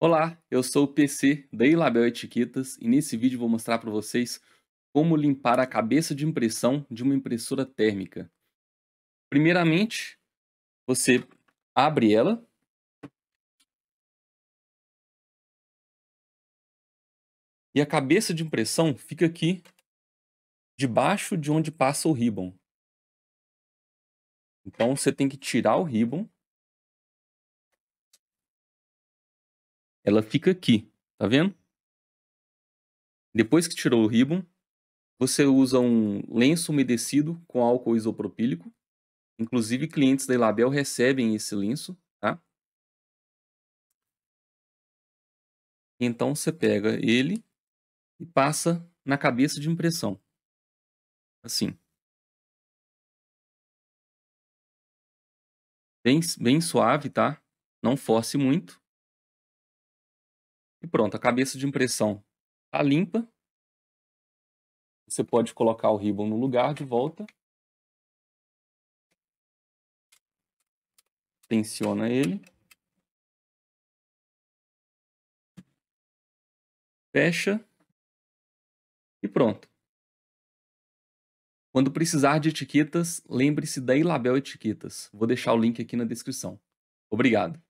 Olá, eu sou o PC da Ilabel Etiquetas e nesse vídeo vou mostrar para vocês como limpar a cabeça de impressão de uma impressora térmica. Primeiramente, você abre ela. E a cabeça de impressão fica aqui debaixo de onde passa o ribbon. Então você tem que tirar o ribbon ela fica aqui, tá vendo? Depois que tirou o ribbon, você usa um lenço umedecido com álcool isopropílico. Inclusive, clientes da Ilabel recebem esse lenço, tá? Então, você pega ele e passa na cabeça de impressão. Assim. Bem, bem suave, tá? Não force muito. E pronto, a cabeça de impressão está limpa. Você pode colocar o ribbon no lugar de volta. Tensiona ele. Fecha. E pronto. Quando precisar de etiquetas, lembre-se da Ilabel Etiquetas. Vou deixar o link aqui na descrição. Obrigado.